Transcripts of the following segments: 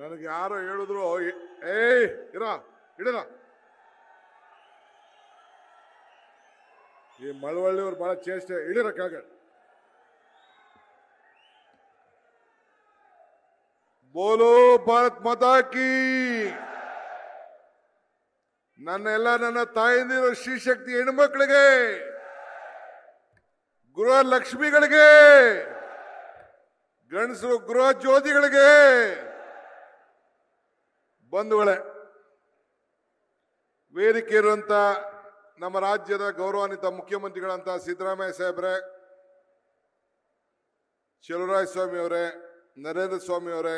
ನನಗೆ ಯಾರೋ ಹೇಳಿದ್ರು ಏಯ್ ಇರ ಇಡಲ್ಲ ಈ ಮಳವಳ್ಳಿಯವ್ರು ಬಹಳ ಚೇಷ್ಟೆ ಕೆಳಗೆ ಬೋಲೋ ಭಾರತ್ ಮತಾಕಿ ನನ್ನೆಲ್ಲ ನನ್ನ ತಾಯಂದಿರು ಶ್ರೀಶಕ್ತಿ ಹೆಣ್ಮಕ್ಳಿಗೆ ಗೃಹ ಲಕ್ಷ್ಮಿಗಳಿಗೆ ಗಂಡಸರು ಗೃಹ ಜ್ಯೋತಿಗಳಿಗೆ ಬಂಧುಗಳೇ ವೇದಿಕೆ ಇರುವಂಥ ನಮ್ಮ ರಾಜ್ಯದ ಗೌರವಾನ್ವಿತ ಮುಖ್ಯಮಂತ್ರಿಗಳಂತ ಸಿದ್ದರಾಮಯ್ಯ ಸಾಹೇಬ್ರೆ ಚಲುರಾಯ ಸ್ವಾಮಿ ಅವರೇ ನರೇಂದ್ರ ಸ್ವಾಮಿ ಅವರೇ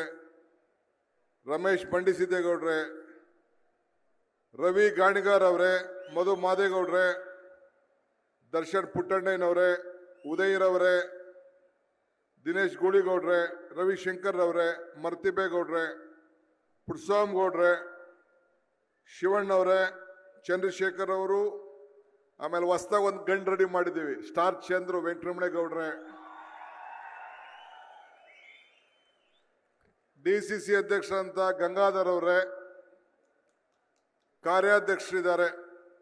ರಮೇಶ್ ಪಂಡಿಸಿದ್ದೇಗೌಡ್ರೆ ರವಿ ಗಾಣಿಗಾರ್ ಅವರೇ ಮಧು ಮಾದೇಗೌಡ್ರೆ ದರ್ಶನ್ ಪುಟ್ಟಣ್ಣಯ್ಯನವರೇ ಉದಯರವರೇ ದಿನೇಶ್ ಗೂಳಿಗೌಡ್ರೆ ರವಿಶಂಕರ್ ಅವರೇ ಮರ್ತಿಬೇಗೌಡ್ರೆ ಗೌಡ್ರೆ ಶಿವಣ್ಣವ್ರೆ ಚಂದ್ರಶೇಖರ್ ಅವರು ಆಮೇಲೆ ಹೊಸ್ದಾಗ ಒಂದು ಗಂಡು ರೆಡಿ ಮಾಡಿದ್ದೀವಿ ಸ್ಟಾರ್ ಚಂದ್ರು ಗೌಡ್ರೆ ಡಿ ಸಿ ಸಿ ಅಧ್ಯಕ್ಷರಂತ ಗಂಗಾಧರ್ ಅವರೇ ಕಾರ್ಯಾಧ್ಯಕ್ಷರಿದ್ದಾರೆ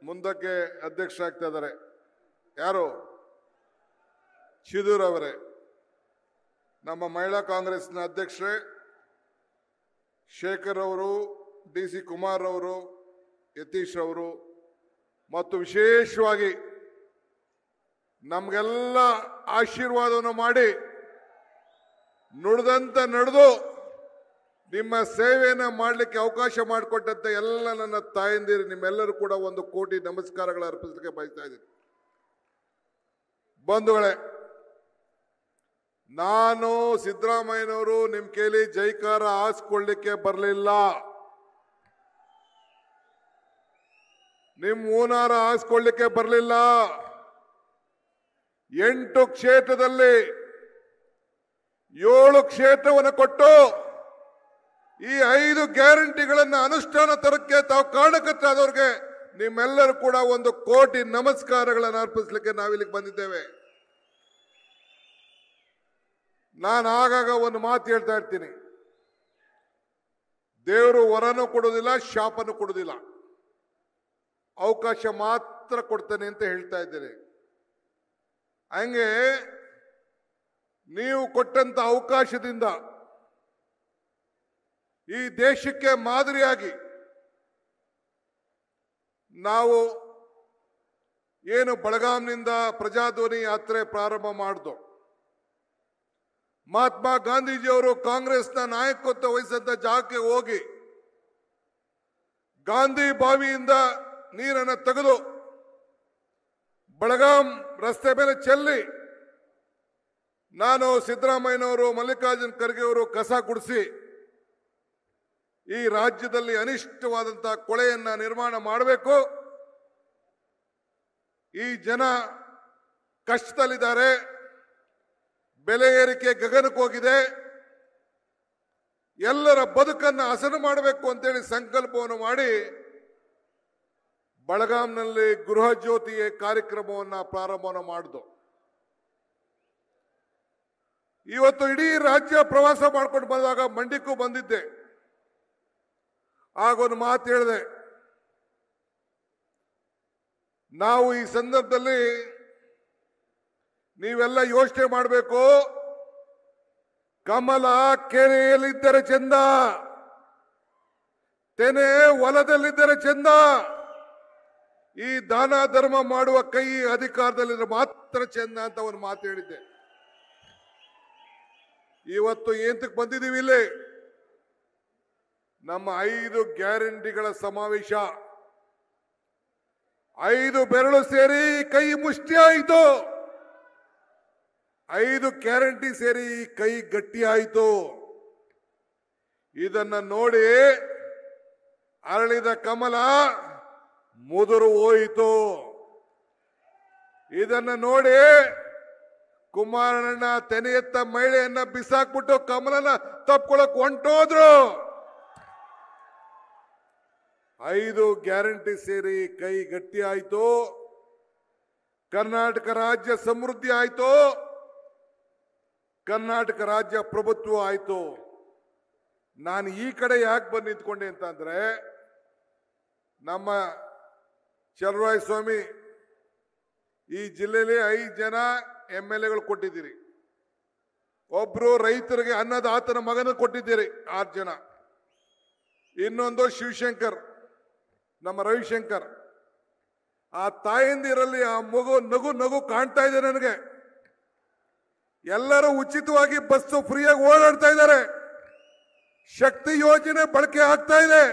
ಮುಂದಕ್ಕೆ ಅಧ್ಯಕ್ಷ ಆಗ್ತಾ ಇದ್ದಾರೆ ಯಾರು ಚಿದೂರ್ ಅವರೇ ನಮ್ಮ ಮಹಿಳಾ ಕಾಂಗ್ರೆಸ್ನ ಅಧ್ಯಕ್ಷರೇ ಶೇಖರ್ ಅವರು ಡಿ ಸಿ ಕುಮಾರ್ ಅವರು ಯತೀಶ್ ಅವರು ಮತ್ತು ವಿಶೇಷವಾಗಿ ನಮಗೆಲ್ಲ ಆಶೀರ್ವಾದವನ್ನು ಮಾಡಿ ನುಡಿದಂತ ನಡೆದು ನಿಮ್ಮ ಸೇವೆಯನ್ನು ಮಾಡಲಿಕ್ಕೆ ಅವಕಾಶ ಮಾಡಿಕೊಟ್ಟಂತೆ ಎಲ್ಲ ನನ್ನ ತಾಯಂದಿರು ನಿಮ್ಮೆಲ್ಲರೂ ಕೂಡ ಒಂದು ಕೋಟಿ ನಮಸ್ಕಾರಗಳ ಅರ್ಪಿಸಲಿಕ್ಕೆ ಬಯಸ್ತಾ ಇದ್ದೀನಿ ಬಂಧುಗಳೇ ನಾನು ಸಿದ್ದರಾಮಯ್ಯನವರು ನಿಮ್ಮ ಕೈಲಿ ಜೈಕಾರ ಹಾಸ್ಕೊಳ್ಳಿಕ್ಕೆ ಬರಲಿಲ್ಲ ನಿಮ್ಮ ಓನಾರ ಹಾಸ್ಕೊಳ್ಳಿಕ್ಕೆ ಬರಲಿಲ್ಲ ಎಂಟು ಕ್ಷೇತ್ರದಲ್ಲಿ ಏಳು ಕ್ಷೇತ್ರವನ್ನು ಕೊಟ್ಟು ಈ ಐದು ಗ್ಯಾರಂಟಿಗಳನ್ನು ಅನುಷ್ಠಾನ ತರಕ್ಕೆ ತಾವು ಕಾರಣಕರ್ತರಾದವ್ರಿಗೆ ನಿಮ್ಮೆಲ್ಲರೂ ಕೂಡ ಒಂದು ಕೋಟಿ ನಮಸ್ಕಾರಗಳನ್ನು ಅರ್ಪಿಸಲಿಕ್ಕೆ ನಾವಿಲ್ಲಿಗೆ ಬಂದಿದ್ದೇವೆ ನಾನು ಆಗಾಗ ಒಂದು ಮಾತು ಹೇಳ್ತಾ ಇರ್ತೀನಿ ದೇವರು ವರನೂ ಕೊಡೋದಿಲ್ಲ ಶಾಪನೂ ಕೊಡೋದಿಲ್ಲ ಅವಕಾಶ ಮಾತ್ರ ಕೊಡ್ತೇನೆ ಅಂತ ಹೇಳ್ತಾ ಇದ್ದೇನೆ ಹಂಗೆ ನೀವು ಕೊಟ್ಟಂತ ಅವಕಾಶದಿಂದ ಈ ದೇಶಕ್ಕೆ ಮಾದರಿಯಾಗಿ ನಾವು ಏನು ಬೆಳಗಾಂನಿಂದ ಪ್ರಜಾಧ್ವನಿ ಯಾತ್ರೆ ಪ್ರಾರಂಭ ಮಾಡಿದೋ ಮಹಾತ್ಮ ಗಾಂಧೀಜಿಯವರು ಕಾಂಗ್ರೆಸ್ನ ನಾಯಕತ್ವ ವಹಿಸಿದ್ದ ಜಾಗಕ್ಕೆ ಹೋಗಿ ಗಾಂಧಿ ಬಾವಿಯಿಂದ ನೀರನ್ನು ತೆಗೆದು ಬೆಳಗಾಂ ರಸ್ತೆ ಮೇಲೆ ಚೆಲ್ಲಿ ನಾನು ಸಿದ್ದರಾಮಯ್ಯನವರು ಮಲ್ಲಿಕಾರ್ಜುನ್ ಖರ್ಗೆ ಅವರು ಕಸ ಗುಡಿಸಿ ಈ ರಾಜ್ಯದಲ್ಲಿ ಅನಿಷ್ಟವಾದಂತಹ ಕೊಳೆಯನ್ನ ನಿರ್ಮಾಣ ಮಾಡಬೇಕು ಈ ಜನ ಕಷ್ಟದಲ್ಲಿದ್ದಾರೆ ಬೆಲೆ ಏರಿಕೆ ಗಗನಕ್ಕೋಗಿದೆ ಎಲ್ಲರ ಬದುಕನ್ನು ಹಸನು ಮಾಡಬೇಕು ಅಂತೇಳಿ ಸಂಕಲ್ಪವನ್ನು ಮಾಡಿ ಬೆಳಗಾಂನಲ್ಲಿ ಗೃಹ ಜ್ಯೋತಿ ಕಾರ್ಯಕ್ರಮವನ್ನು ಪ್ರಾರಂಭವನ್ನು ಮಾಡಿದ್ರು ಇವತ್ತು ಇಡೀ ರಾಜ್ಯ ಪ್ರವಾಸ ಮಾಡ್ಕೊಂಡು ಬಂದಾಗ ಮಂಡಿಕ್ಕೂ ಬಂದಿದ್ದೆ ಆಗ ಒಂದು ಮಾತು ಹೇಳಿದೆ ನಾವು ಈ ಸಂದರ್ಭದಲ್ಲಿ ನೀವೆಲ್ಲ ಯೋಚನೆ ಮಾಡಬೇಕು ಕಮಲ ಕೆರೆಯಲ್ಲಿದ್ದರೆ ಚೆಂದ ತೆನೆ ಹೊಲದಲ್ಲಿದ್ದರೆ ಚೆಂದ ಈ ದಾನ ಧರ್ಮ ಮಾಡುವ ಕೈ ಅಧಿಕಾರದಲ್ಲಿದ್ದರೆ ಮಾತ್ರ ಚೆಂದ ಅಂತ ಒಂದು ಮಾತು ಹೇಳಿದ್ದೆ ಇವತ್ತು ಏಂತಕ್ಕೆ ಬಂದಿದ್ದೀವಿ ಇಲ್ಲಿ ನಮ್ಮ ಐದು ಗ್ಯಾರಂಟಿಗಳ ಸಮಾವೇಶ ಐದು ಬೆರಳು ಸೇರಿ ಕೈ ಮುಷ್ಟಿ ಆಯಿತು ಐದು ಗ್ಯಾರಂಟಿ ಸೇರಿ ಕೈ ಗಟ್ಟಿ ಆಯಿತು ಇದನ್ನ ನೋಡಿ ಅರಳಿದ ಕಮಲ ಮುದುರು ಹೋಯಿತು ಇದನ್ನು ನೋಡಿ ಕುಮಾರಣ್ಣ ತೆನೆಯತ್ತ ಮಹಿಳೆಯನ್ನ ಬಿಸಾಕ್ಬಿಟ್ಟು ಕಮಲನ ತಪ್ಕೊಳಕ್ ಹೊಂಟೋದ್ರು ಐದು ಗ್ಯಾರಂಟಿ ಸೇರಿ ಕೈ ಗಟ್ಟಿ ಆಯ್ತು ಕರ್ನಾಟಕ ರಾಜ್ಯ ಸಮೃದ್ಧಿ ಆಯ್ತು ಕರ್ನಾಟಕ ರಾಜ್ಯ ಪ್ರಭುತ್ವ ಆಯಿತು ನಾನು ಈ ಕಡೆ ಯಾಕೆ ಬಂದು ನಿಂತ್ಕೊಂಡೆ ಅಂತಂದರೆ ನಮ್ಮ ಚಲರಾಯ ಸ್ವಾಮಿ ಈ ಜಿಲ್ಲೆಯಲ್ಲಿ ಐದು ಜನ ಎಮ್ ಎಲ್ ಎಗಳು ಕೊಟ್ಟಿದ್ದೀರಿ ಒಬ್ಬರು ರೈತರಿಗೆ ಅನ್ನದ ಆತನ ಮಗನ ಕೊಟ್ಟಿದ್ದೀರಿ ಆರು ಜನ ಇನ್ನೊಂದು ಶಿವಶಂಕರ್ ನಮ್ಮ ರವಿಶಂಕರ್ ಆ ತಾಯಂದಿರಲ್ಲಿ ಆ ಮಗು ನಗು ನಗು ಕಾಣ್ತಾ ಇದೆ ನನಗೆ ಎಲ್ಲರೂ ಉಚಿತವಾಗಿ ಬಸ್ಸು ಫ್ರೀಯಾಗಿ ಓಡಾಡ್ತಾ ಇದ್ದಾರೆ ಶಕ್ತಿ ಯೋಜನೆ ಬಳಕೆ ಆಗ್ತಾ ಇದೆ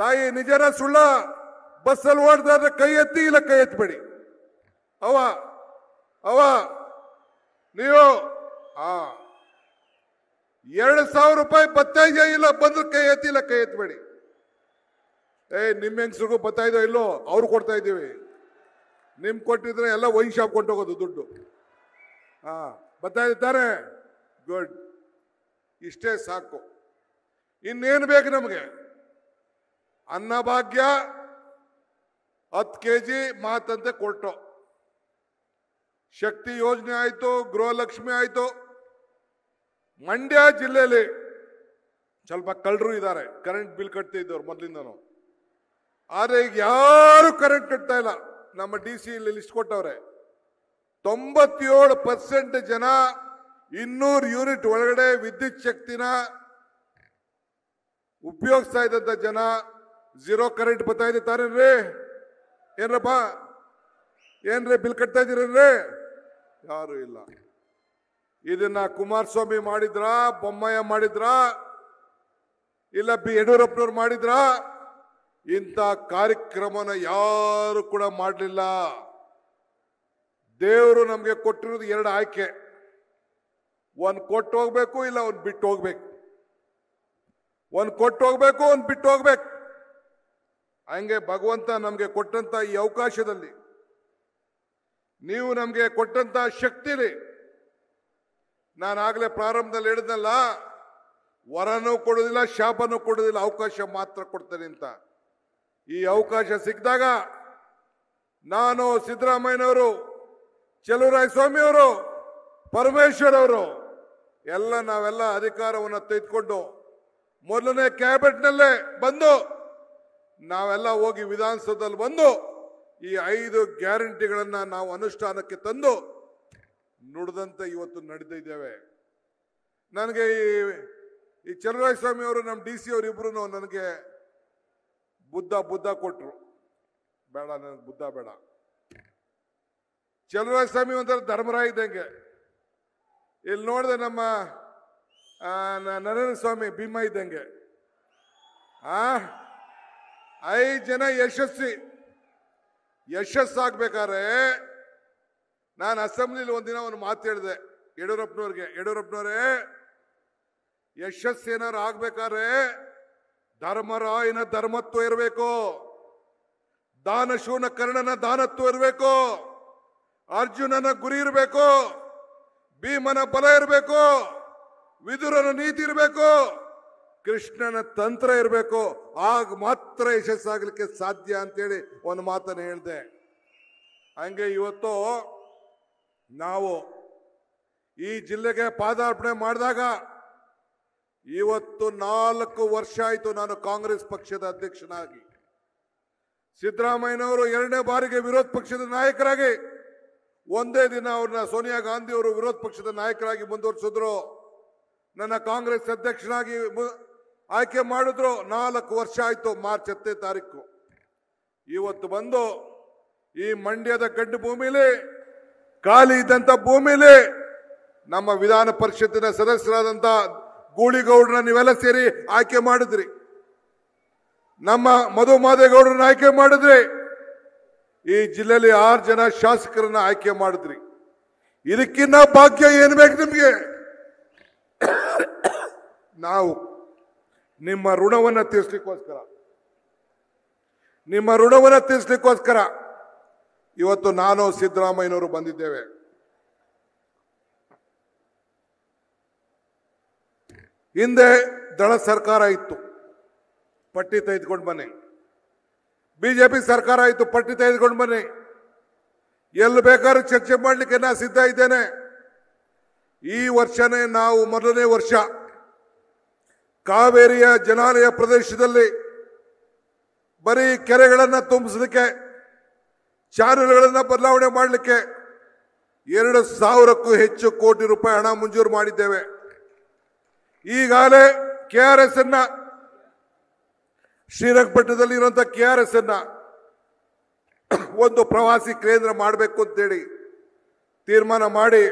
ತಾಯಿ ನಿಜರ ಸುಳ್ಳ ಬಸ್ಸಲ್ಲಿ ಓಡ್ತಾ ಇದ್ರೆ ಕೈ ಎತ್ತಿ ಇಲ್ಲ ಕೈ ಎತ್ತಬೇಡಿ ಅವ ಅವ ನೀವು ಆ ಎರಡು ಸಾವಿರ ರೂಪಾಯಿ ಬತ್ತಾ ಇದೆಯಾ ಇಲ್ಲ ಬಂದ್ರೆ ಕೈ ಎತ್ತಿ ಇಲ್ಲ ಕೈ ಎತ್ತಬೇಡಿ ಏ ನಿಮ್ಮ ಹೆಂಗಸ್ರಿಗೂ ಬತ್ತಾ ಇಲ್ಲೋ ಅವ್ರು ಕೊಡ್ತಾ ಇದ್ದೀವಿ ನಿಮ್ ಕೊಟ್ಟಿದ್ರೆ ಎಲ್ಲ ವೈನ್ ಶಾಪ್ ಕೊಂಡೋಗೋದು ದುಡ್ಡು ಹಾ ಬರ್ತಾ ಇದ್ದಾರೆ ಗುಡ್ ಇಷ್ಟೇ ಸಾಕು ಇನ್ನೇನು ಬೇಕು ನಮಗೆ ಅನ್ನಭಾಗ್ಯ ಹತ್ತು ಕೆ ಜಿ ಮಾತಂತೆ ಕೊಟ್ಟು ಶಕ್ತಿ ಯೋಜನೆ ಆಯಿತು ಗೃಹಲಕ್ಷ್ಮಿ ಆಯಿತು ಮಂಡ್ಯ ಜಿಲ್ಲೆಯಲ್ಲಿ ಸ್ವಲ್ಪ ಕಳ್ಳರು ಇದ್ದಾರೆ ಕರೆಂಟ್ ಬಿಲ್ ಕಟ್ತಿದ್ದವ್ರು ಮೊದಲಿಂದನೂ ಆದರೆ ಈಗ ಯಾರು ಕರೆಂಟ್ ಕಟ್ತಾ ಇಲ್ಲ ನಮ್ಮ ಡಿ ಸಿ ಇಲ್ಲಿ ಲಿಸ್ಟ್ ಕೊಟ್ಟವ್ರೆ ತೊಂಬತ್ತೇಳು ಪರ್ಸೆಂಟ್ ಜನ ಇನ್ನೂರು ಯೂನಿಟ್ ಒಳಗಡೆ ವಿದ್ಯುತ್ ಶಕ್ತಿನ ಉಪಯೋಗಿಸ್ತಾ ಇದ್ದಂತ ಜನ ಜೀರೋ ಕರೆಂಟ್ ಬರ್ತಾ ಇದೆ ಏನ್ರಪ್ಪ ಏನ್ರಿ ಬಿಲ್ ಕಟ್ತಾ ಇದ್ದೀರೇನ್ರಿ ಯಾರು ಇಲ್ಲ ಇದನ್ನ ಕುಮಾರಸ್ವಾಮಿ ಮಾಡಿದ್ರ ಬೊಮ್ಮಯ್ಯ ಮಾಡಿದ್ರ ಇಲ್ಲ ಬಿ ಯಡಿಯೂರಪ್ಪನವ್ರು ಮಾಡಿದ್ರ ಇಂಥ ಕಾರ್ಯಕ್ರಮನ ಯಾರು ಕೂಡ ಮಾಡಲಿಲ್ಲ ದೇವರು ನಮಗೆ ಕೊಟ್ಟಿರೋದು ಎರಡು ಆಯ್ಕೆ ಒಂದು ಕೊಟ್ಟು ಹೋಗ್ಬೇಕು ಇಲ್ಲ ಒಂದು ಬಿಟ್ಟು ಹೋಗ್ಬೇಕು ಒಂದು ಕೊಟ್ಟು ಹೋಗ್ಬೇಕು ಒಂದು ಬಿಟ್ಟು ಹೋಗ್ಬೇಕು ಹಂಗೆ ಭಗವಂತ ನಮಗೆ ಕೊಟ್ಟಂತ ಈ ಅವಕಾಶದಲ್ಲಿ ನೀವು ನಮಗೆ ಕೊಟ್ಟಂತ ಶಕ್ತಿಲಿ ನಾನು ಆಗಲೇ ಪ್ರಾರಂಭದಲ್ಲಿ ಹೇಳಿದ್ನಲ್ಲ ವರನೂ ಕೊಡೋದಿಲ್ಲ ಶಾಪನೂ ಕೊಡೋದಿಲ್ಲ ಅವಕಾಶ ಮಾತ್ರ ಕೊಡ್ತೇನೆ ಅಂತ ಈ ಅವಕಾಶ ಸಿಕ್ಕಿದಾಗ ನಾನು ಸಿದ್ದರಾಮಯ್ಯನವರು ಚಲುವರಾಯ ಸ್ವಾಮಿ ಅವರು ಪರಮೇಶ್ವರ್ ಅವರು ಎಲ್ಲ ನಾವೆಲ್ಲ ಅಧಿಕಾರವನ್ನು ತೆಗೆದುಕೊಂಡು ಮೊದಲನೇ ಕ್ಯಾಬಿನೆಟ್ನಲ್ಲೇ ಬಂದು ನಾವೆಲ್ಲ ಹೋಗಿ ವಿಧಾನಸೌಧದಲ್ಲಿ ಬಂದು ಈ ಐದು ಗ್ಯಾರಂಟಿಗಳನ್ನು ನಾವು ಅನುಷ್ಠಾನಕ್ಕೆ ತಂದು ನುಡಿದಂತೆ ಇವತ್ತು ನಡೆದಿದ್ದೇವೆ ನನಗೆ ಈ ಈ ಚಲುವರಾಯಸ್ವಾಮಿ ಅವರು ನಮ್ಮ ಡಿ ಸಿ ಅವರಿಬ್ಬರು ನನಗೆ ಬುದ್ಧ ಬುದ್ಧ ಕೊಟ್ಟರು ಬೇಡ ನನಗೆ ಬುದ್ಧ ಬೇಡ ಚಲುವರಾಯ ಸ್ವಾಮಿ ಒಂಥರ ಧರ್ಮರಾಯ ಇದ್ದಂಗೆ ಇಲ್ಲಿ ನೋಡಿದೆ ನಮ್ಮ ನರೇಂದ್ರ ಸ್ವಾಮಿ ಭೀಮ ಇದ್ದಂಗೆ ಆ ಐದು ಜನ ಯಶಸ್ವಿ ಆಗ್ಬೇಕಾದ್ರೆ ನಾನು ಅಸೆಂಬ್ಲಿಲಿ ಒಂದಿನ ಒಂದು ಮಾತು ಹೇಳಿದೆ ಯಡಿಯೂರಪ್ಪನವ್ರಿಗೆ ಯಶಸ್ಸು ಏನಾರು ಆಗ್ಬೇಕಾದ್ರೆ ಧರ್ಮರಾಯನ ಧರ್ಮತ್ವ ಇರಬೇಕು ದಾನ ಶೂನ ಕರ್ಣನ ದಾನತ್ವ ಇರಬೇಕು ಅರ್ಜುನನ ಗುರಿ ಇರಬೇಕು ಭೀಮನ ಬಲ ಇರಬೇಕು ವಿದುರನ ನೀತಿ ಇರಬೇಕು ಕೃಷ್ಣನ ತಂತ್ರ ಇರಬೇಕು ಆಗ ಮಾತ್ರ ಯಶಸ್ಸಾಗಲಿಕ್ಕೆ ಸಾಧ್ಯ ಅಂತೇಳಿ ಒಂದು ಮಾತನ್ನು ಹೇಳಿದೆ ಹಂಗೆ ಇವತ್ತು ನಾವು ಈ ಜಿಲ್ಲೆಗೆ ಪಾದಾರ್ಪಣೆ ಮಾಡಿದಾಗ ಇವತ್ತು ನಾಲ್ಕು ವರ್ಷ ಆಯಿತು ನಾನು ಕಾಂಗ್ರೆಸ್ ಪಕ್ಷದ ಅಧ್ಯಕ್ಷನಾಗಿ ಸಿದ್ದರಾಮಯ್ಯನವರು ಎರಡನೇ ಬಾರಿಗೆ ವಿರೋಧ ಪಕ್ಷದ ನಾಯಕರಾಗಿ ಒಂದೇ ದಿನ ಅವ್ರನ್ನ ಸೋನಿಯಾ ಗಾಂಧಿ ಅವರು ವಿರೋಧ ಪಕ್ಷದ ನಾಯಕರಾಗಿ ಮುಂದುವರಿಸಿದ್ರು ನನ್ನ ಕಾಂಗ್ರೆಸ್ ಅಧ್ಯಕ್ಷನಾಗಿ ಆಯ್ಕೆ ಮಾಡಿದ್ರು ನಾಲ್ಕು ವರ್ಷ ಆಯಿತು ಮಾರ್ಚ್ ಹತ್ತನೇ ತಾರೀಕು ಇವತ್ತು ಬಂದು ಈ ಮಂಡ್ಯದ ಗಡ್ಡು ಭೂಮಿಲಿ ಖಾಲಿ ಇದ್ದಂಥ ಭೂಮಿಲಿ ನಮ್ಮ ವಿಧಾನ ಪರಿಷತ್ತಿನ ಸದಸ್ಯರಾದಂಥ ಗೂಳಿಗೌಡ್ರನ್ನ ನೀವೆಲ್ಲ ಸೇರಿ ಆಯ್ಕೆ ಮಾಡಿದ್ರಿ ನಮ್ಮ ಮಧು ಮಾದೇಗೌಡರನ್ನ ಆಯ್ಕೆ ಮಾಡಿದ್ರಿ ಈ ಜಿಲ್ಲೆಯಲ್ಲಿ ಆರು ಜನ ಶಾಸಕರನ್ನ ಆಯ್ಕೆ ಮಾಡಿದ್ರಿ ಇದಕ್ಕಿನ್ನ ಭಾಗ್ಯ ಏನು ಬೇಕು ನಿಮಗೆ ನಾವು ನಿಮ್ಮ ಋಣವನ್ನು ತೀರಿಸ್ಲಿಕ್ಕೋಸ್ಕರ ನಿಮ್ಮ ಋಣವನ್ನು ತೀರಿಸ್ಲಿಕ್ಕೋಸ್ಕರ ಇವತ್ತು ನಾನು ಸಿದ್ದರಾಮಯ್ಯನವರು ಬಂದಿದ್ದೇವೆ ಹಿಂದೆ ದಳ ಸರ್ಕಾರ ಇತ್ತು ಪಟ್ಟಿ ತೆಗೆದುಕೊಂಡು ಬನ್ನಿ ಬಿಜೆಪಿ ಸರ್ಕಾರ ಆಯಿತು ಪಟ್ಟಿ ತೆಗೆದುಕೊಂಡು ಬನ್ನಿ ಎಲ್ಲಿ ಬೇಕಾದ್ರೂ ಚರ್ಚೆ ಮಾಡಲಿಕ್ಕೆ ನಾ ಸಿದ್ಧ ಇದ್ದೇನೆ ಈ ವರ್ಷನೇ ನಾವು ಮೊದಲನೇ ವರ್ಷ ಕಾವೇರಿಯ ಜನಾಲಯ ಪ್ರದೇಶದಲ್ಲಿ ಬರೀ ಕೆರೆಗಳನ್ನು ತುಂಬಿಸಲಿಕ್ಕೆ ಚಾನೆಲ್ಗಳನ್ನು ಬದಲಾವಣೆ ಮಾಡಲಿಕ್ಕೆ ಎರಡು ಸಾವಿರಕ್ಕೂ ಹೆಚ್ಚು ಕೋಟಿ ರೂಪಾಯಿ ಹಣ ಮಂಜೂರು ಮಾಡಿದ್ದೇವೆ ಈಗಾಗಲೇ ಕೆ ಆರ್ ಎಸ್ ಅನ್ನು ಶ್ರೀರಂಗಪಟ್ಟಣದಲ್ಲಿ ಇರುವಂತಹ ಕೆ ಆರ್ ಎಸ್ ಅನ್ನ ಒಂದು ಪ್ರವಾಸಿ ಕೇಂದ್ರ ಮಾಡಬೇಕು ಅಂತೇಳಿ ತೀರ್ಮಾನ ಮಾಡಿ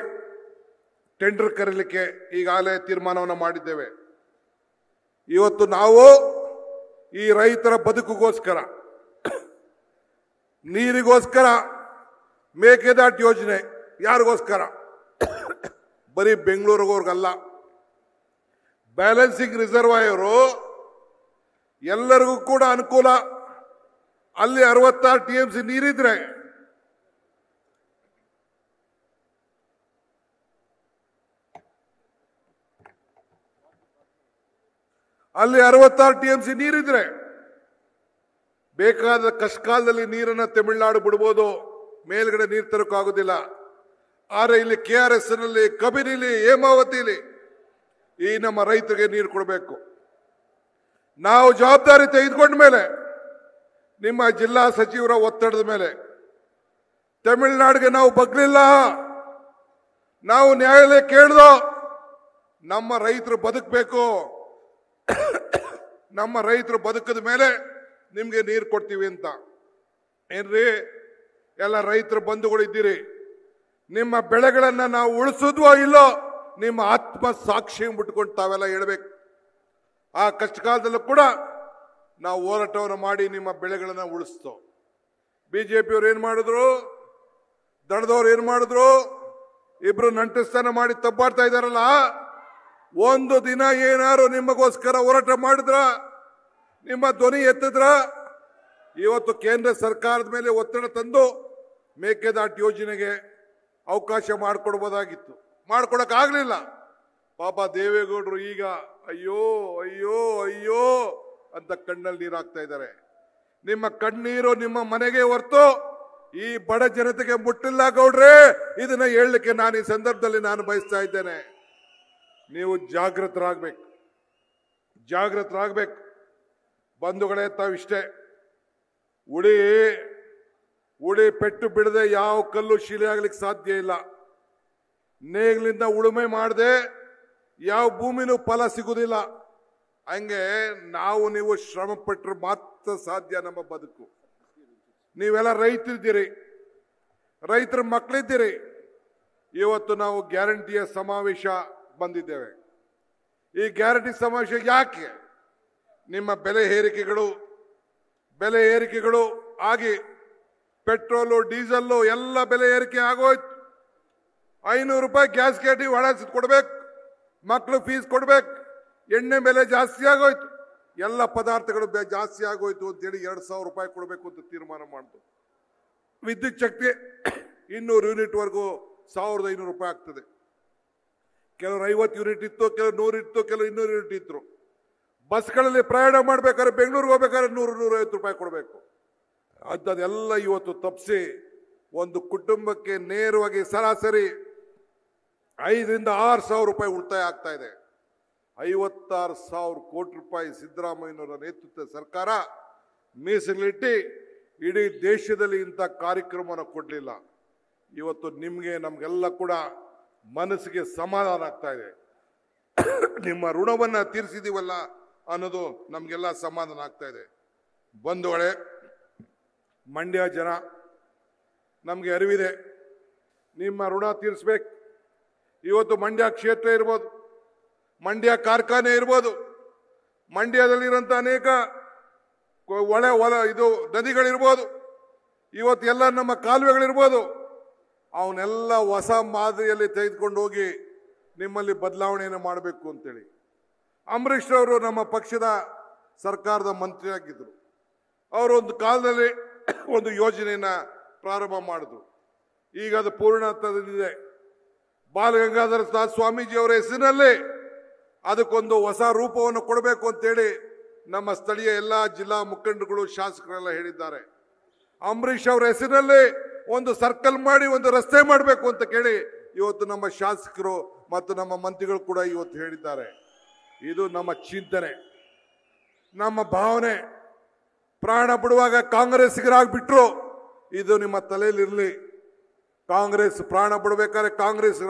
ಟೆಂಡರ್ ಕರೀಲಿಕ್ಕೆ ಈಗಾಗಲೇ ತೀರ್ಮಾನವನ್ನು ಮಾಡಿದ್ದೇವೆ ಇವತ್ತು ನಾವು ಈ ರೈತರ ಬದುಕುಗೋಸ್ಕರ ನೀರಿಗೋಸ್ಕರ ಮೇಕೆದಾಟ್ ಯೋಜನೆ ಯಾರಿಗೋಸ್ಕರ ಬರೀ ಬೆಂಗಳೂರಿಗೋರ್ಗಲ್ಲ ಬ್ಯಾಲೆನ್ಸಿಂಗ್ ರಿಸರ್ವಾಯರು ಎಲ್ಲರಿಗೂ ಕೂಡ ಅನುಕೂಲ ಅಲ್ಲಿ ಅರವತ್ತಾರು ಟಿ ಎಂ ಸಿ ನೀರಿದ್ರೆ ಅಲ್ಲಿ ಅರವತ್ತಾರು ಟಿ ಎಂ ಸಿ ನೀರಿದ್ರೆ ಬೇಕಾದ ಕಾಲದಲ್ಲಿ ನೀರನ್ನು ತಮಿಳುನಾಡು ಬಿಡ್ಬೋದು ಮೇಲ್ಗಡೆ ನೀರು ತರೋಕ್ಕಾಗೋದಿಲ್ಲ ಆದರೆ ಇಲ್ಲಿ ಕೆ ಆರ್ ಎಸ್ನಲ್ಲಿ ಕಬಿನಿಲಿ ಹೇಮಾವತಿಲಿ ಈ ನಮ್ಮ ರೈತರಿಗೆ ನೀರು ಕೊಡಬೇಕು ನಾವು ಜವಾಬ್ದಾರಿ ತೆಗೆದುಕೊಂಡ ಮೇಲೆ ನಿಮ್ಮ ಜಿಲ್ಲಾ ಸಚಿವರ ಒತ್ತಡದ ಮೇಲೆ ತಮಿಳುನಾಡಿಗೆ ನಾವು ಬಗ್ಲಿಲ್ಲ ನಾವು ನ್ಯಾಯಾಲಯ ಕೇಳ್ದೋ ನಮ್ಮ ರೈತರು ಬದುಕಬೇಕು ನಮ್ಮ ರೈತರು ಬದುಕದ ಮೇಲೆ ನಿಮಗೆ ನೀರು ಕೊಡ್ತೀವಿ ಅಂತ ಏನ್ರಿ ಎಲ್ಲ ರೈತರ ಬಂಧುಗಳು ಇದ್ದೀರಿ ನಿಮ್ಮ ಬೆಳೆಗಳನ್ನು ನಾವು ಉಳಿಸಿದ್ವೋ ಇಲ್ಲೋ ನಿಮ್ಮ ಆತ್ಮ ಸಾಕ್ಷಿ ಬಿಟ್ಕೊಂಡು ತಾವೆಲ್ಲ ಹೇಳ್ಬೇಕು ಆ ಕಷ್ಟ ಕಾಲದಲ್ಲೂ ಕೂಡ ನಾವು ಹೋರಾಟವನ್ನು ಮಾಡಿ ನಿಮ್ಮ ಬೆಳೆಗಳನ್ನು ಉಳಿಸ್ತೋ ಬಿ ಜೆ ಪಿಯವ್ರು ಏನು ಮಾಡಿದ್ರು ದಡದವ್ರು ಏನು ಮಾಡಿದ್ರು ಇಬ್ರು ನಂಟಸ್ಥಾನ ಮಾಡಿ ತಬ್ಬಾಡ್ತಾ ಇದ್ದಾರಲ್ಲ ಒಂದು ದಿನ ಏನಾರು ನಿಮಗೋಸ್ಕರ ಹೋರಾಟ ಮಾಡಿದ್ರ ನಿಮ್ಮ ಧ್ವನಿ ಎತ್ತಿದ್ರ ಇವತ್ತು ಕೇಂದ್ರ ಸರ್ಕಾರದ ಮೇಲೆ ಒತ್ತಡ ತಂದು ಮೇಕೆದಾಟ್ ಯೋಜನೆಗೆ ಅವಕಾಶ ಮಾಡಿಕೊಡ್ಬೋದಾಗಿತ್ತು ಮಾಡಿಕೊಡೋಕ್ಕಾಗಲಿಲ್ಲ ಪಾಪ ದೇವೇಗೌಡರು ಈಗ ಅಯ್ಯೋ ಅಯ್ಯೋ ಅಯ್ಯೋ ಅಂತ ಕಣ್ಣಲ್ಲಿ ನೀರಾಗ್ತಾ ಇದ್ದಾರೆ ನಿಮ್ಮ ಕಣ್ಣೀರು ನಿಮ್ಮ ಮನೆಗೆ ಹೊರತು ಈ ಬಡ ಜನತೆಗೆ ಮುಟ್ಟಿಲ್ಲ ಗೌಡ್ರೆ ಇದನ್ನ ಹೇಳಲಿಕ್ಕೆ ನಾನು ಈ ಸಂದರ್ಭದಲ್ಲಿ ನಾನು ಬಯಸ್ತಾ ಇದ್ದೇನೆ ನೀವು ಜಾಗೃತರಾಗ್ಬೇಕು ಜಾಗೃತರಾಗ್ಬೇಕು ಬಂಧುಗಳೇ ತಾವಿಷ್ಟೇ ಉಳಿ ಉಳಿ ಪೆಟ್ಟು ಬಿಡದೆ ಯಾವ ಕಲ್ಲು ಶಿಲೆ ಆಗ್ಲಿಕ್ಕೆ ಸಾಧ್ಯ ಇಲ್ಲ ನೇಗ್ಲಿಂದ ಉಳುಮೆ ಮಾಡದೆ ಯಾವ ಭೂಮಿನೂ ಫಲ ಸಿಗುವುದಿಲ್ಲ ಹಂಗೆ ನಾವು ನೀವು ಶ್ರಮ ಪಟ್ಟರು ಮಾತ್ರ ಸಾಧ್ಯ ನಮ್ಮ ಬದುಕು ನೀವೆಲ್ಲ ರೈತರಿದ್ದೀರಿ ರೈತರ ಮಕ್ಕಳಿದ್ದೀರಿ ಇವತ್ತು ನಾವು ಗ್ಯಾರಂಟಿಯ ಸಮಾವೇಶ ಬಂದಿದ್ದೇವೆ ಈ ಗ್ಯಾರಂಟಿ ಸಮಾವೇಶ ಯಾಕೆ ನಿಮ್ಮ ಬೆಲೆ ಏರಿಕೆಗಳು ಬೆಲೆ ಏರಿಕೆಗಳು ಆಗಿ ಪೆಟ್ರೋಲು ಡೀಸೆಲ್ಲು ಎಲ್ಲ ಬೆಲೆ ಏರಿಕೆ ಆಗೋಯ್ತು ಐನೂರು ರೂಪಾಯಿ ಗ್ಯಾಸ್ ಕೇಟಿ ಒಳಸಿದ್ ಕೊಡಬೇಕು ಮಕ್ಕಳು ಫೀಸ್ ಕೊಡ್ಬೇಕು ಎಣ್ಣೆ ಬೆಲೆ ಜಾಸ್ತಿ ಆಗೋಯ್ತು ಎಲ್ಲ ಪದಾರ್ಥಗಳು ಜಾಸ್ತಿ ಆಗೋಯ್ತು ಅಂತೇಳಿ ಎರಡು ಸಾವಿರ ರೂಪಾಯಿ ಕೊಡಬೇಕು ಅಂತ ತೀರ್ಮಾನ ಮಾಡಿತು ವಿದ್ಯುತ್ ಶಕ್ತಿ ಇನ್ನೂರು ಯೂನಿಟ್ವರೆಗೂ ಸಾವಿರದ ಐನೂರು ರೂಪಾಯಿ ಆಗ್ತದೆ ಕೆಲವರು ಐವತ್ತು ಯೂನಿಟ್ ಇತ್ತು ಕೆಲವರು ನೂರು ಇತ್ತು ಕೆಲವರು ಇನ್ನೂರು ಯೂನಿಟ್ ಇತ್ತು ಬಸ್ಗಳಲ್ಲಿ ಪ್ರಯಾಣ ಮಾಡಬೇಕಾದ್ರೆ ಬೆಂಗಳೂರಿಗೆ ಹೋಗ್ಬೇಕಾದ್ರೆ ನೂರು ನೂರೈವತ್ತು ರೂಪಾಯಿ ಕೊಡಬೇಕು ಅದೆಲ್ಲ ಇವತ್ತು ತಪ್ಪಿಸಿ ಒಂದು ಕುಟುಂಬಕ್ಕೆ ನೇರವಾಗಿ ಸರಾಸರಿ ಐದರಿಂದ ಆರು ಸಾವಿರ ರೂಪಾಯಿ ಉಳಿತಾಯ ಆಗ್ತಾ ಇದೆ ಐವತ್ತಾರು ಸಾವಿರ ಕೋಟಿ ರೂಪಾಯಿ ಸಿದ್ದರಾಮಯ್ಯನವರ ನೇತೃತ್ವದ ಸರ್ಕಾರ ಮೀಸಲಿಟ್ಟು ಇಡೀ ದೇಶದಲ್ಲಿ ಇಂಥ ಕಾರ್ಯಕ್ರಮವನ್ನು ಕೊಡಲಿಲ್ಲ ಇವತ್ತು ನಿಮಗೆ ನಮಗೆಲ್ಲ ಕೂಡ ಮನಸ್ಸಿಗೆ ಸಮಾಧಾನ ಆಗ್ತಾ ಇದೆ ನಿಮ್ಮ ಋಣವನ್ನು ತೀರಿಸಿದೀವಲ್ಲ ಅನ್ನೋದು ನಮಗೆಲ್ಲ ಸಮಾಧಾನ ಆಗ್ತಾ ಇದೆ ಬಂಧುಗಳೆ ಮಂಡ್ಯ ಜನ ನಮಗೆ ಅರಿವಿದೆ ನಿಮ್ಮ ಋಣ ತೀರಿಸ್ಬೇಕು ಇವತ್ತು ಮಂಡ್ಯ ಕ್ಷೇತ್ರ ಇರ್ಬೋದು ಮಂಡ್ಯ ಕಾರ್ಖಾನೆ ಇರ್ಬೋದು ಮಂಡ್ಯದಲ್ಲಿರುವಂಥ ಅನೇಕ ಒಳೆ ಹೊಲ ಇದು ನದಿಗಳಿರ್ಬೋದು ಇವತ್ತು ಎಲ್ಲ ನಮ್ಮ ಕಾಲುವೆಗಳಿರ್ಬೋದು ಅವನ್ನೆಲ್ಲ ಹೊಸ ಮಾದರಿಯಲ್ಲಿ ತೆಗೆದುಕೊಂಡು ಹೋಗಿ ನಿಮ್ಮಲ್ಲಿ ಬದಲಾವಣೆಯನ್ನು ಮಾಡಬೇಕು ಅಂತೇಳಿ ಅಂಬರೀಷ್ ಅವರು ನಮ್ಮ ಪಕ್ಷದ ಸರ್ಕಾರದ ಮಂತ್ರಿಯಾಗಿದ್ದರು ಅವರು ಒಂದು ಕಾಲದಲ್ಲಿ ಒಂದು ಯೋಜನೆಯನ್ನು ಪ್ರಾರಂಭ ಮಾಡಿದ್ರು ಈಗ ಅದು ಪೂರ್ಣ ಬಾಲಗಂಗಾಧರ ಸ್ವಾಮೀಜಿಯವರ ಹೆಸರಿನಲ್ಲಿ ಅದಕ್ಕೊಂದು ಹೊಸ ರೂಪವನ್ನು ಕೊಡಬೇಕು ಅಂತೇಳಿ ನಮ್ಮ ಸ್ಥಳೀಯ ಎಲ್ಲ ಜಿಲ್ಲಾ ಮುಖಂಡರುಗಳು ಶಾಸಕರೆಲ್ಲ ಹೇಳಿದ್ದಾರೆ ಅಂಬರೀಷ್ ಅವರ ಹೆಸರಿನಲ್ಲಿ ಒಂದು ಸರ್ಕಲ್ ಮಾಡಿ ಒಂದು ರಸ್ತೆ ಮಾಡಬೇಕು ಅಂತ ಕೇಳಿ ಇವತ್ತು ನಮ್ಮ ಶಾಸಕರು ಮತ್ತು ನಮ್ಮ ಮಂತ್ರಿಗಳು ಕೂಡ ಇವತ್ತು ಹೇಳಿದ್ದಾರೆ ಇದು ನಮ್ಮ ಚಿಂತನೆ ನಮ್ಮ ಭಾವನೆ ಪ್ರಾಣ ಬಿಡುವಾಗ ಕಾಂಗ್ರೆಸ್ಸಿಗರಾಗಿಬಿಟ್ರು ಇದು ನಿಮ್ಮ ತಲೆಯಲ್ಲಿರಲಿ ಕಾಂಗ್ರೆಸ್ ಪ್ರಾಣ ಬಿಡಬೇಕಾದ್ರೆ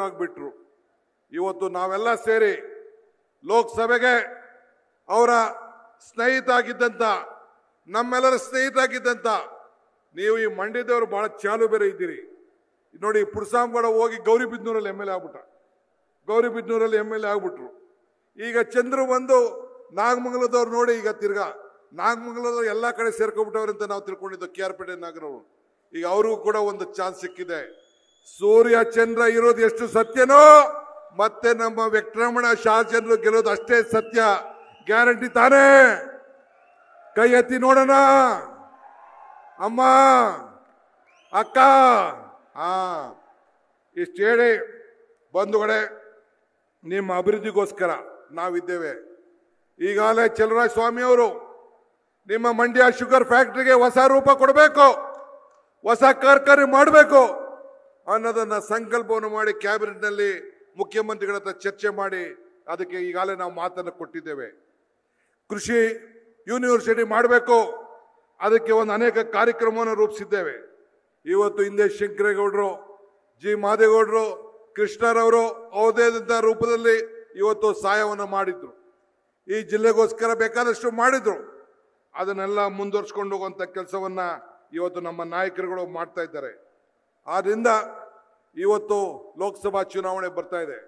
ಆಗಿಬಿಟ್ರು ಇವತ್ತು ನಾವೆಲ್ಲ ಸೇರಿ ಲೋಕಸಭೆಗೆ ಅವರ ಸ್ನೇಹಿತ ಆಗಿದ್ದಂಥ ನಮ್ಮೆಲ್ಲರ ಸ್ನೇಹಿತ ಆಗಿದ್ದಂಥ ನೀವು ಈ ಮಂಡ್ಯದವರು ಭಾಳ ಚಾಲು ಬೇರೆ ಇದ್ದೀರಿ ನೋಡಿ ಪುರ್ಸಾಮ್ಗೌಡ ಹೋಗಿ ಗೌರಿಬಿದ್ನೂರಲ್ಲಿ ಎಮ್ ಎಲ್ ಎ ಆಗ್ಬಿಟ್ಟ ಗೌರಿಬಿದ್ನೂರಲ್ಲಿ ಎಮ್ ಎಲ್ ಎ ಆಗ್ಬಿಟ್ರು ಈಗ ಚಂದ್ರು ಬಂದು ನಾಗಮಂಗಲದವ್ರು ನೋಡಿ ಈಗ ತಿರ್ಗಾ ನಾಗಮಂಗಲದವ್ರು ಎಲ್ಲ ಕಡೆ ಸೇರ್ಕೊಬಿಟ್ಟವ್ರಂತ ನಾವು ತಿಳ್ಕೊಂಡಿದ್ದು ಕೆ ಆರ್ ಪೇಟೆ ನಾಗರವರು ಈಗ ಅವ್ರಿಗೂ ಕೂಡ ಒಂದು ಚಾನ್ಸ್ ಸಿಕ್ಕಿದೆ ಸೂರ್ಯ ಚಂದ್ರ ಇರೋದು ಎಷ್ಟು ಸತ್ಯನೋ ಮತ್ತೆ ನಮ್ಮ ವ್ಯಕ್ತರಮಣ ಶಾಸನರು ಗೆಲ್ಲೋದು ಅಷ್ಟೇ ಸತ್ಯ ಗ್ಯಾರಂಟಿ ತಾನೆ ಕೈ ಎತ್ತಿ ನೋಡೋಣ ಅಮ್ಮ ಅಕ್ಕ ಹಾ ಇಷ್ಟು ಹೇಳಿ ಬಂಧುಗಳೇ ನಿಮ್ಮ ಅಭಿವೃದ್ಧಿಗೋಸ್ಕರ ನಾವಿದ್ದೇವೆ ಈಗಾಗಲೇ ಚಲರಾಜ ಸ್ವಾಮಿ ಅವರು ನಿಮ್ಮ ಮಂಡ್ಯ ಶುಗರ್ ಫ್ಯಾಕ್ಟ್ರಿಗೆ ಹೊಸ ರೂಪ ಕೊಡಬೇಕು ಹೊಸ ಕಾರ್ಖಾನೆ ಮಾಡಬೇಕು ಅನ್ನೋದನ್ನು ಸಂಕಲ್ಪವನ್ನು ಮಾಡಿ ಕ್ಯಾಬಿನೆಟ್ನಲ್ಲಿ ಮುಖ್ಯಮಂತ್ರಿಗಳ ಹತ್ರ ಚರ್ಚೆ ಮಾಡಿ ಅದಕ್ಕೆ ಈಗಾಗಲೇ ನಾವು ಮಾತನ್ನು ಕೊಟ್ಟಿದ್ದೇವೆ ಕೃಷಿ ಯೂನಿವರ್ಸಿಟಿ ಮಾಡಬೇಕು ಅದಕ್ಕೆ ಒಂದು ಅನೇಕ ಕಾರ್ಯಕ್ರಮವನ್ನು ರೂಪಿಸಿದ್ದೇವೆ ಇವತ್ತು ಹಿಂದೆ ಶಂಕರೇಗೌಡರು ಜಿ ಮಾದೇಗೌಡರು ಕೃಷ್ಣರವರು ಅವರದೇದಂಥ ರೂಪದಲ್ಲಿ ಇವತ್ತು ಸಹಾಯವನ್ನು ಮಾಡಿದ್ರು ಈ ಜಿಲ್ಲೆಗೋಸ್ಕರ ಬೇಕಾದಷ್ಟು ಮಾಡಿದರು ಅದನ್ನೆಲ್ಲ ಮುಂದುವರ್ಸ್ಕೊಂಡು ಹೋಗುವಂಥ ಕೆಲಸವನ್ನು ಇವತ್ತು ನಮ್ಮ ನಾಯಕರುಗಳು ಮಾಡ್ತಾ ಇದ್ದಾರೆ ಆದ್ದರಿಂದ ಇವತ್ತು ಲೋಕಸಭಾ ಚುನಾವಣೆ ಬರ್ತಾ ಇದೆ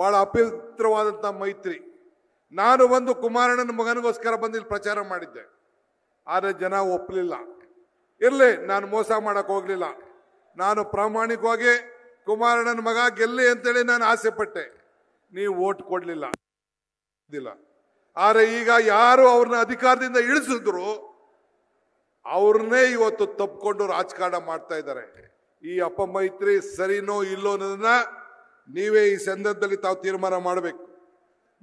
ಬಹಳ ಅಪವಿತ್ರವಾದಂಥ ಮೈತ್ರಿ ನಾನು ಒಂದು ಕುಮಾರಣ್ಣನ ಮಗನಿಗೋಸ್ಕರ ಬಂದು ಇಲ್ಲಿ ಪ್ರಚಾರ ಮಾಡಿದ್ದೆ ಆದರೆ ಜನ ಒಪ್ಪಲಿಲ್ಲ ಇರಲಿ ನಾನು ಮೋಸ ಮಾಡಕ್ಕೆ ಹೋಗಲಿಲ್ಲ ನಾನು ಪ್ರಾಮಾಣಿಕವಾಗಿ ಕುಮಾರಣ್ಣನ ಮಗ ಗೆಲ್ಲಿ ಅಂತೇಳಿ ನಾನು ಆಸೆ ಪಟ್ಟೆ ನೀವು ಓಟ್ ಕೊಡಲಿಲ್ಲ ಆದರೆ ಈಗ ಯಾರು ಅವ್ರನ್ನ ಅಧಿಕಾರದಿಂದ ಇಳಿಸಿದ್ರು ಅವ್ರನ್ನೇ ಇವತ್ತು ತಪ್ಪಿಕೊಂಡು ರಾಜಕಾರಣ ಮಾಡ್ತಾ ಇದ್ದಾರೆ ಈ ಅಪಮೈತ್ರಿ ಸರಿನೋ ಇಲ್ಲೋ ಅನ್ನೋದನ್ನ ನೀವೇ ಈ ಸಂದರ್ಭದಲ್ಲಿ ತಾವು ತೀರ್ಮಾನ ಮಾಡಬೇಕು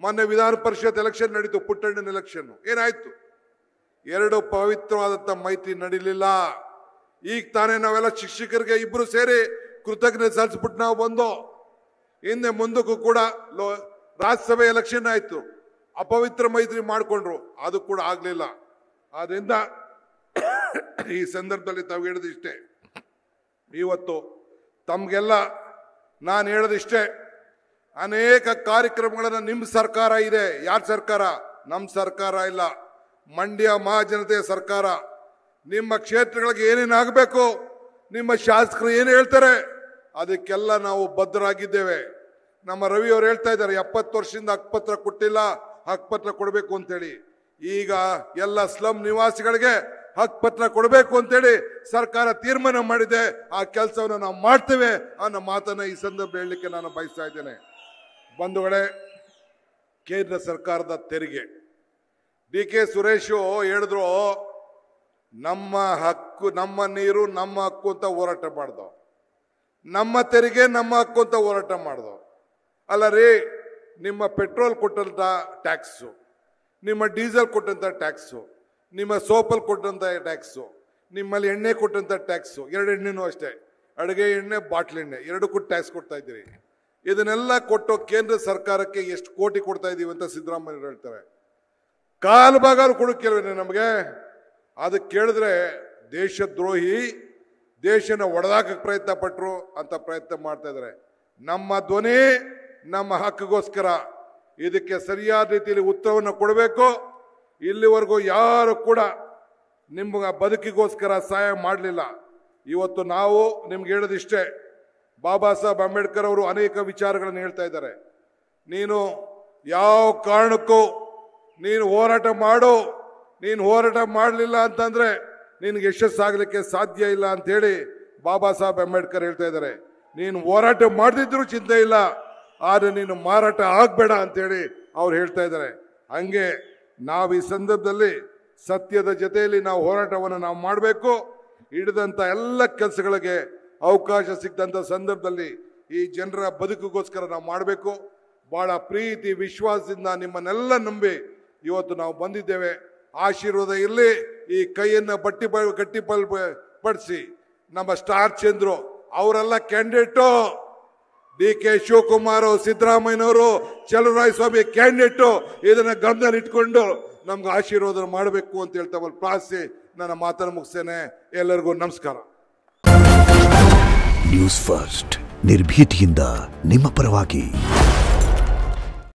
ಮೊನ್ನೆ ವಿಧಾನ ಪರಿಷತ್ ಎಲೆಕ್ಷನ್ ನಡೀತು ಪುಟ್ಟಣ್ಣನ ಎಲೆಕ್ಷನ್ ಏನಾಯ್ತು ಎರಡು ಪವಿತ್ರವಾದಂಥ ಮೈತ್ರಿ ನಡೀಲಿಲ್ಲ ಈಗ ತಾನೇ ನಾವೆಲ್ಲ ಶಿಕ್ಷಕರಿಗೆ ಇಬ್ರು ಸೇರಿ ಕೃತಜ್ಞತೆ ಸಲ್ಲಿಸ್ಬಿಟ್ಟು ನಾವು ಬಂದು ಹಿಂದೆ ಮುಂದಕ್ಕೂ ಕೂಡ ಲೋ ರಾಜ್ಯಸಭೆ ಎಲೆಕ್ಷನ್ ಆಯಿತು ಅಪವಿತ್ರ ಮೈತ್ರಿ ಮಾಡಿಕೊಂಡ್ರು ಅದು ಕೂಡ ಆಗಲಿಲ್ಲ ಆದ್ದರಿಂದ ಈ ಸಂದರ್ಭದಲ್ಲಿ ತಾವು ಇಷ್ಟೇ ಇವತ್ತು ತಮಗೆಲ್ಲ ನಾನು ಹೇಳೋದಿಷ್ಟೇ ಅನೇಕ ಕಾರ್ಯಕ್ರಮಗಳನ್ನು ನಿಮ್ಮ ಸರ್ಕಾರ ಇದೆ ಯಾರ ಸರ್ಕಾರ ನಮ್ಮ ಸರ್ಕಾರ ಇಲ್ಲ ಮಂಡ್ಯ ಮಹಾಜನತೆಯ ಸರ್ಕಾರ ನಿಮ್ಮ ಕ್ಷೇತ್ರಗಳಿಗೆ ಏನೇನಾಗಬೇಕು ನಿಮ್ಮ ಶಾಸಕರು ಏನು ಹೇಳ್ತಾರೆ ಅದಕ್ಕೆಲ್ಲ ನಾವು ಬದ್ಧರಾಗಿದ್ದೇವೆ ನಮ್ಮ ರವಿ ಅವರು ಹೇಳ್ತಾ ಇದ್ದಾರೆ ಎಪ್ಪತ್ತು ವರ್ಷದಿಂದ ಹಕ್ಕುಪತ್ರ ಕೊಟ್ಟಿಲ್ಲ ಹಕ್ಕುಪತ್ರ ಕೊಡಬೇಕು ಅಂತೇಳಿ ಈಗ ಎಲ್ಲ ಸ್ಲಮ್ ನಿವಾಸಿಗಳಿಗೆ ಹಕ್ಕು ಪತ್ರ ಕೊಡಬೇಕು ಅಂತೇಳಿ ಸರ್ಕಾರ ತೀರ್ಮಾನ ಮಾಡಿದೆ ಆ ಕೆಲಸವನ್ನು ನಾವು ಮಾಡ್ತೇವೆ ಅನ್ನೋ ಮಾತನ್ನು ಈ ಸಂದರ್ಭ ಹೇಳಲಿಕ್ಕೆ ನಾನು ಬಯಸ್ತಾ ಇದ್ದೇನೆ ಬಂಧುಗಳೇ ಕೇಂದ್ರ ಸರ್ಕಾರದ ತೆರಿಗೆ ಡಿ ಕೆ ಸುರೇಶು ಹೇಳಿದ್ರು ನಮ್ಮ ಹಕ್ಕು ನಮ್ಮ ನೀರು ನಮ್ಮ ಹಕ್ಕು ಅಂತ ಹೋರಾಟ ಮಾಡ್ದೋ ನಮ್ಮ ತೆರಿಗೆ ನಮ್ಮ ಹಕ್ಕು ಅಂತ ಹೋರಾಟ ಮಾಡ್ದೋ ಅಲ್ಲ ರೀ ನಿಮ್ಮ ಪೆಟ್ರೋಲ್ ಕೊಟ್ಟಂಥ ಟ್ಯಾಕ್ಸು ನಿಮ್ಮ ಡೀಸೆಲ್ ಕೊಟ್ಟಂಥ ಟ್ಯಾಕ್ಸು ನಿಮ್ಮ ಸೋಪಲ್ಲಿ ಕೊಟ್ಟಂಥ ಟ್ಯಾಕ್ಸು ನಿಮ್ಮಲ್ಲಿ ಎಣ್ಣೆ ಕೊಟ್ಟಂಥ ಟ್ಯಾಕ್ಸು ಎರಡು ಎಣ್ಣೆನೂ ಅಷ್ಟೇ ಅಡುಗೆ ಎಣ್ಣೆ ಬಾಟ್ಲ್ ಎಣ್ಣೆ ಎರಡಕ್ಕೂ ಟ್ಯಾಕ್ಸ್ ಕೊಡ್ತಾ ಇದ್ದೀರಿ ಇದನ್ನೆಲ್ಲ ಕೊಟ್ಟು ಕೇಂದ್ರ ಸರ್ಕಾರಕ್ಕೆ ಎಷ್ಟು ಕೋಟಿ ಕೊಡ್ತಾ ಇದ್ದೀವಿ ಅಂತ ಸಿದ್ದರಾಮಯ್ಯ ಹೇಳ್ತಾರೆ ಕಾಲು ಭಾಗರು ಕೊಡು ಕೇಳಿದ್ರೆ ನಮಗೆ ಅದಕ್ಕೆ ಕೇಳಿದ್ರೆ ದೇಶದ್ರೋಹಿ ದೇಶನ ಒಡೆದಾಕಕ್ಕೆ ಪ್ರಯತ್ನ ಪಟ್ಟರು ಅಂತ ಪ್ರಯತ್ನ ಮಾಡ್ತಾ ಇದ್ದಾರೆ ನಮ್ಮ ಧ್ವನಿ ನಮ್ಮ ಹಕ್ಕಗೋಸ್ಕರ ಇದಕ್ಕೆ ಸರಿಯಾದ ರೀತಿಯಲ್ಲಿ ಉತ್ತರವನ್ನು ಕೊಡಬೇಕು ಇಲ್ಲಿವರೆಗೂ ಯಾರು ಕೂಡ ನಿಮ್ಮ ಬದುಕಿಗೋಸ್ಕರ ಸಹಾಯ ಮಾಡಲಿಲ್ಲ ಇವತ್ತು ನಾವು ನಿಮ್ಗೆ ಹೇಳೋದಿಷ್ಟೇ ಬಾಬಾ ಸಾಹೇಬ್ ಅಂಬೇಡ್ಕರ್ ಅವರು ಅನೇಕ ವಿಚಾರಗಳನ್ನು ಹೇಳ್ತಾ ಇದ್ದಾರೆ ನೀನು ಯಾವ ಕಾರಣಕ್ಕೂ ನೀನು ಹೋರಾಟ ಮಾಡು ನೀನು ಹೋರಾಟ ಮಾಡಲಿಲ್ಲ ಅಂತಂದರೆ ನಿನಗೆ ಯಶಸ್ಸಾಗಲಿಕ್ಕೆ ಸಾಧ್ಯ ಇಲ್ಲ ಅಂಥೇಳಿ ಬಾಬಾ ಸಾಹೇಬ್ ಅಂಬೇಡ್ಕರ್ ಹೇಳ್ತಾ ಇದ್ದಾರೆ ನೀನು ಹೋರಾಟ ಮಾಡದಿದ್ರೂ ಚಿಂತೆ ಇಲ್ಲ ಆದರೆ ನೀನು ಮಾರಾಟ ಆಗಬೇಡ ಅಂತೇಳಿ ಅವ್ರು ಹೇಳ್ತಾ ಇದ್ದಾರೆ ಹಂಗೆ ನಾವು ಈ ಸಂದರ್ಭದಲ್ಲಿ ಸತ್ಯದ ಜೊತೆಯಲ್ಲಿ ನಾವು ಹೋರಾಟವನ್ನು ನಾವು ಮಾಡಬೇಕು ಹಿಡಿದಂಥ ಎಲ್ಲ ಕೆಲಸಗಳಿಗೆ ಅವಕಾಶ ಸಿಕ್ಕಂಥ ಸಂದರ್ಭದಲ್ಲಿ ಈ ಜನರ ಬದುಕಿಗೋಸ್ಕರ ನಾವು ಮಾಡಬೇಕು ಭಾಳ ಪ್ರೀತಿ ವಿಶ್ವಾಸದಿಂದ ನಿಮ್ಮನ್ನೆಲ್ಲ ನಂಬಿ ಇವತ್ತು ನಾವು ಬಂದಿದ್ದೇವೆ ಆಶೀರ್ವಾದ ಇರಲಿ ಈ ಕೈಯನ್ನು ಬಟ್ಟಿ ಗಟ್ಟಿ ಪಡಿಸಿ ನಮ್ಮ ಸ್ಟಾರ್ ಚಂದ್ರು ಅವರೆಲ್ಲ ಕ್ಯಾಂಡಿಡೇಟು ಡಿ ಕೆ ಶಿವಕುಮಾರ್ ಸಿದ್ದರಾಮಯ್ಯನವರು ಸ್ವಾಮಿ ಕ್ಯಾಂಡಿಡೇಟು ಇದನ್ನ ಗಮನದಲ್ಲಿ ಇಟ್ಕೊಂಡು ನಮ್ಗೆ ಆಶೀರ್ವಾದ ಮಾಡಬೇಕು ಅಂತ ಒಂದು ಪ್ರಾಸಿ ನನ್ನ ಮಾತನ್ನು ಮುಗಿಸ್ತೇನೆ ಎಲ್ಲರಿಗೂ ನಮಸ್ಕಾರ ನ್ಯೂಸ್ ಫಸ್ಟ್ ನಿರ್ಭೀತಿಯಿಂದ ನಿಮ್ಮ ಪರವಾಗಿ